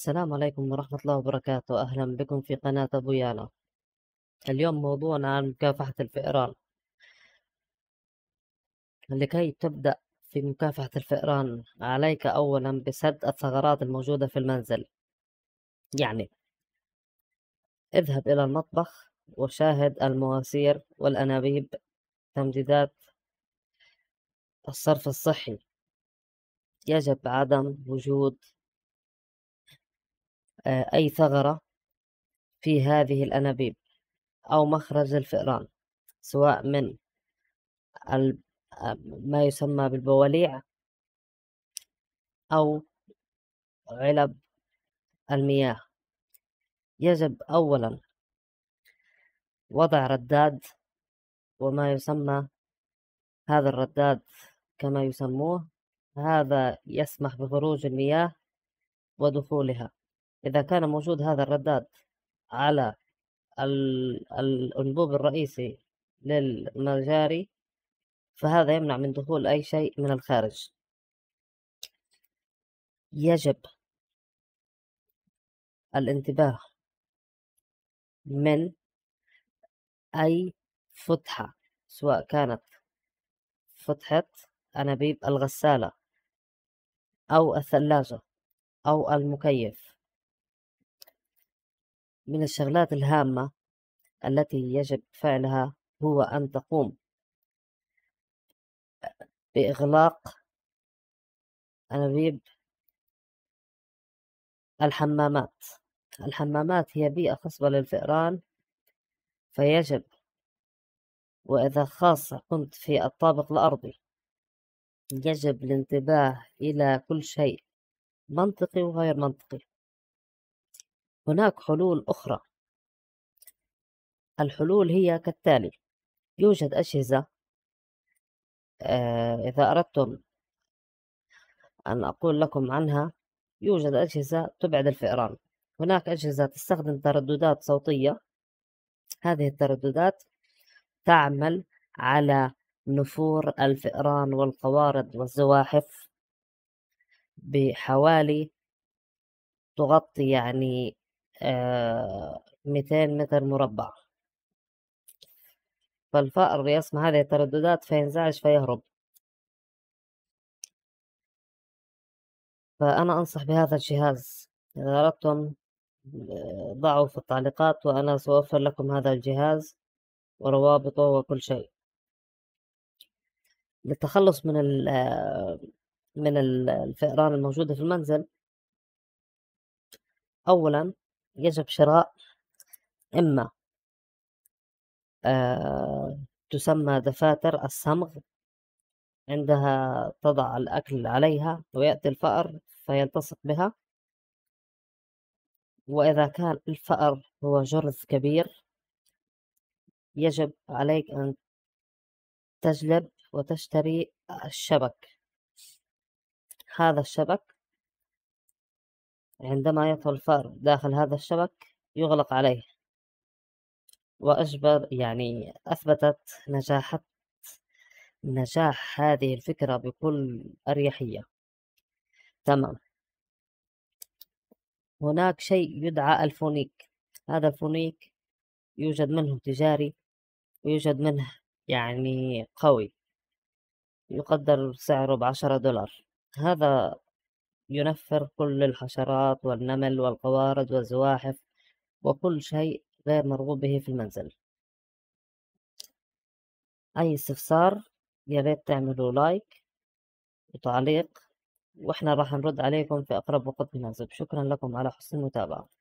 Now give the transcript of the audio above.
السلام عليكم ورحمة الله وبركاته أهلا بكم في قناة أبو يالا اليوم موضوعنا عن مكافحة الفئران لكي تبدأ في مكافحة الفئران عليك أولا بسد الثغرات الموجودة في المنزل يعني اذهب إلى المطبخ وشاهد المواسير والأنابيب تمديدات الصرف الصحي يجب عدم وجود آه، أي ثغرة في هذه الأنابيب أو مخرج الفئران سواء من ما يسمى بالبواليع أو علب المياه يجب أولا وضع رداد وما يسمى هذا الرداد كما يسموه هذا يسمح بخروج المياه ودخولها إذا كان موجود هذا الرداد على الأنبوب الرئيسي للمجاري فهذا يمنع من دخول أي شيء من الخارج يجب الانتباه من أي فتحة سواء كانت فتحة أنابيب الغسالة أو الثلاجة أو المكيف من الشغلات الهامة التي يجب فعلها هو أن تقوم بإغلاق أنابيب الحمامات الحمامات هي بيئة خصبة للفئران فيجب وإذا خاصة كنت في الطابق الأرضي يجب الانتباه إلى كل شيء منطقي وغير منطقي هناك حلول أخرى الحلول هي كالتالي يوجد أجهزة آه، إذا أردتم أن أقول لكم عنها يوجد أجهزة تبعد الفئران هناك أجهزة تستخدم ترددات صوتية هذه الترددات تعمل على نفور الفئران والقوارض والزواحف بحوالي تغطي يعني آه، ميتين متر مربع فالفأر يسمع هذه الترددات فينزعج فيهرب فأنا أنصح بهذا الجهاز إذا أردتم آه، ضعوا في التعليقات وأنا سأوفر لكم هذا الجهاز وروابطه وكل شيء للتخلص من ال آه، من الفئران الموجودة في المنزل أولا يجب شراء إما آه تسمى دفاتر الصمغ عندها تضع الأكل عليها ويأتي الفأر فيلتصق بها وإذا كان الفأر هو جرذ كبير يجب عليك أن تجلب وتشتري الشبك هذا الشبك عندما يطفو الفار داخل هذا الشبك يغلق عليه وأجبر يعني أثبتت نجاح نجاح هذه الفكرة بكل أريحية تمام هناك شيء يدعى الفونيك هذا الفونيك يوجد منه تجاري ويوجد منه يعني قوي يقدر سعره بعشرة دولار هذا ينفر كل الحشرات والنمل والقوارض والزواحف وكل شيء غير مرغوب به في المنزل أي استفسار ياريت تعملوا لايك وتعليق وإحنا راح نرد عليكم في أقرب وقت مناسب شكرا لكم على حسن المتابعة